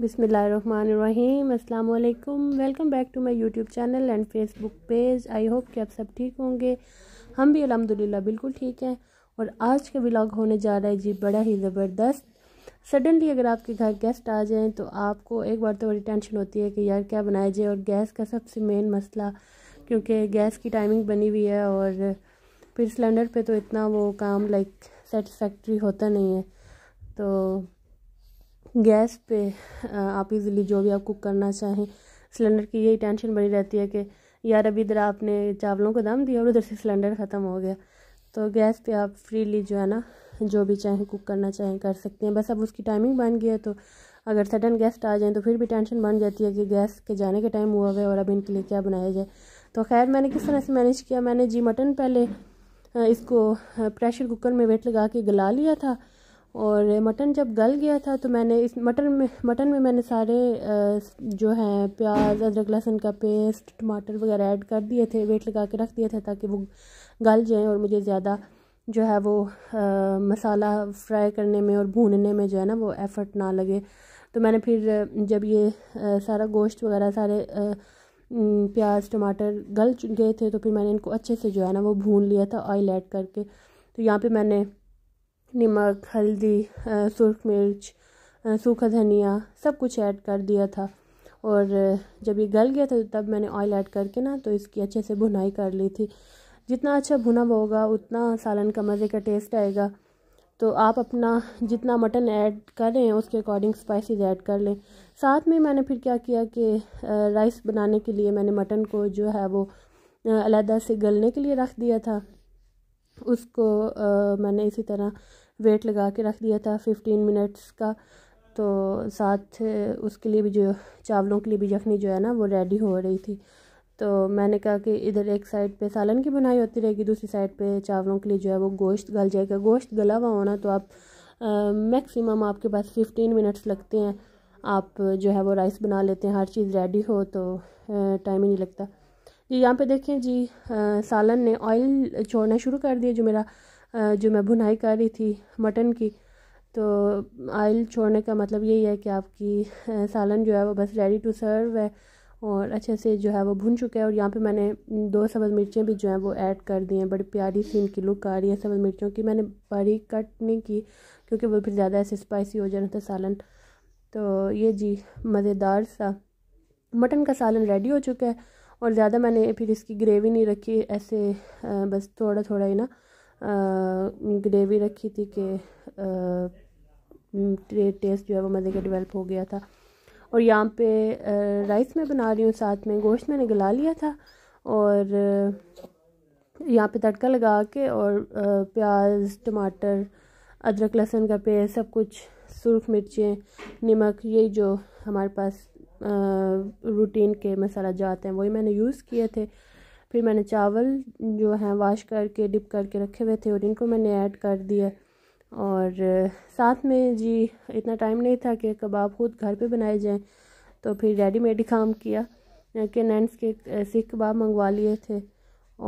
बिसमीम अल्लाम welcome back to my YouTube channel and Facebook page I hope कि आप सब ठीक होंगे हम भी अलहमदिल्ला बिल्कुल ठीक हैं और आज का व्लॉग होने जा रहा है जी बड़ा ही ज़बरदस्त सडनली अगर आपके घर गेस्ट आ जाएँ तो आपको एक बार तो बड़ी टेंशन होती है कि यार क्या बनाया जाए और गैस का सबसे मेन मसला क्योंकि गैस की टाइमिंग बनी हुई है और फिर सिलेंडर पर तो इतना वो काम लाइक सेटिसफेक्ट्री होता नहीं है तो गैस पे आप इजीली जो भी आप कुक करना चाहें सिलेंडर की यही टेंशन बनी रहती है कि यार अभी इधर आपने चावलों को दम दिया और उधर से सिलेंडर ख़त्म हो गया तो गैस पे आप फ्रीली जो है ना जो भी चाहें कुक करना चाहें कर सकते हैं बस अब उसकी टाइमिंग बन गई है तो अगर सडन गेस्ट आ जाएँ तो फिर भी टेंशन बन जाती है कि गैस के जाने के टाइम हुआ है और अब इनके लिए क्या बनाया जाए तो खैर मैंने किस तरह से मैनेज किया मैंने जी मटन पहले इसको प्रेशर कुकर में वेट लगा के गला लिया था और मटन जब गल गया था तो मैंने इस मटन में मटन में मैंने सारे जो हैं प्याज अदरक लहसुन का पेस्ट टमाटर वगैरह ऐड कर दिए थे वेट लगा के रख दिया था ताकि वो गल जाएँ और मुझे ज़्यादा जो है वो आ, मसाला फ्राई करने में और भूनने में जो है ना वो एफ़र्ट ना लगे तो मैंने फिर जब ये आ, सारा गोश्त वगैरह सारे आ, प्याज टमाटर गल गए थे तो फिर मैंने इनको अच्छे से जो है ना वो भून लिया था ऑयल ऐड करके तो यहाँ पे मैंने नमक हल्दी सुरख मिर्च सूखा धनिया सब कुछ ऐड कर दिया था और जब ये गल गया था तो तब मैंने ऑयल ऐड करके ना तो इसकी अच्छे से भुनाई कर ली थी जितना अच्छा भुना हुआ होगा उतना सालन का मज़े का टेस्ट आएगा तो आप अपना जितना मटन ऐड कर रहे हैं उसके अकॉर्डिंग स्पाइसेस ऐड कर लें साथ में मैंने फिर क्या किया कि राइस बनाने के लिए मैंने मटन को जो है वो अलहदा से गलने के लिए रख दिया था उसको आ, मैंने इसी तरह वेट लगा के रख दिया था फिफ्टीन मिनट्स का तो साथ उसके लिए भी जो चावलों के लिए भी यखनी जो है ना वो रेडी हो रही थी तो मैंने कहा कि इधर एक साइड पे सालन की बनाई होती रहेगी दूसरी साइड पे चावलों के लिए जो है वो गोश्त गल जाएगा गोश्त गला हुआ होना तो आप मैक्सिमम आपके पास फिफ्टीन मिनट्स लगते हैं आप जो है वो राइस बना लेते हैं हर चीज़ रेडी हो तो टाइम ही नहीं लगता ये यहाँ पे देखें जी आ, सालन ने ऑयल छोड़ना शुरू कर दिया जो मेरा आ, जो मैं भुनाई कर रही थी मटन की तो ऑयल छोड़ने का मतलब यही है कि आपकी आ, सालन जो है वो बस रेडी टू सर्व है और अच्छे से जो है वो भुन चुका है और यहाँ पे मैंने दो सब्ज़ मिर्चें भी जो हैं वो ऐड कर दी हैं बड़ी प्यारी सी इनकी लुक आ रही है सब्ज़ मिर्चों की मैंने बारीक कट नहीं की क्योंकि वो फिर ज़्यादा ऐसे स्पाइसी हो जाना था तो सालन तो ये जी मज़ेदार सा मटन का सालन रेडी हो चुका है और ज़्यादा मैंने फिर इसकी ग्रेवी नहीं रखी ऐसे बस थोड़ा थोड़ा ही ना ग्रेवी रखी थी कि टेस्ट जो है वो मज़े का डिवेल्प हो गया था और यहाँ पे राइस मैं बना रही हूँ साथ में गोश्त मैंने गला लिया था और यहाँ पे तड़का लगा के और प्याज टमाटर अदरक लहसुन का पेस्ट सब कुछ सुरख मिर्चें नमक ये जो हमारे पास रूटीन के मसाला जाते हैं वही मैंने यूज़ किए थे फिर मैंने चावल जो हैं वाश करके डिप करके रखे हुए थे और इनको मैंने ऐड कर दिया और साथ में जी इतना टाइम नहीं था कि कबाब खुद घर पे बनाए जाएं तो फिर रेडीमेड ही काम किया कि नैंस के सीख कबाब मंगवा लिए थे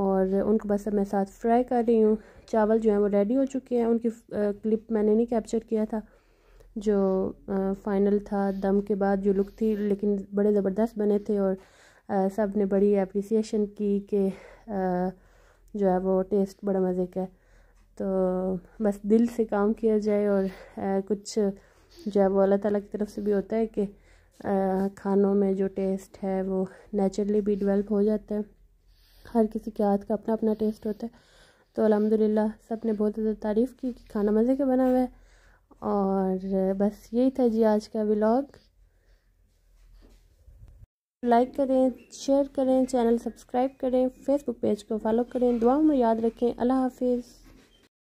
और उनको बस अब मैं साथ फ्राई कर रही हूँ चावल जो हैं वो रेडी हो चुके हैं उनकी क्लिप मैंने नहीं कैप्चर किया था जो फाइनल था दम के बाद जो लुक थी लेकिन बड़े ज़बरदस्त बने थे और सब ने बड़ी अप्रिसिएशन की कि जो है वो टेस्ट बड़ा मज़े का है तो बस दिल से काम किया जाए और आ, कुछ जो है वो अल्लाह ताला की तरफ से भी होता है कि आ, खानों में जो टेस्ट है वो नेचुरली भी डिवेल्प हो जाता है हर किसी के हाथ का अपना अपना टेस्ट होता है तो अलहमदिल्ला सब ने बहुत ज़्यादा तारीफ़ की कि खाना मज़े का बना हुआ है और बस यही था जी आज का व्लॉग लाइक करें शेयर करें चैनल सब्सक्राइब करें फेसबुक पेज को फॉलो करें दुआओं में याद रखें अल्लाह हाफिज़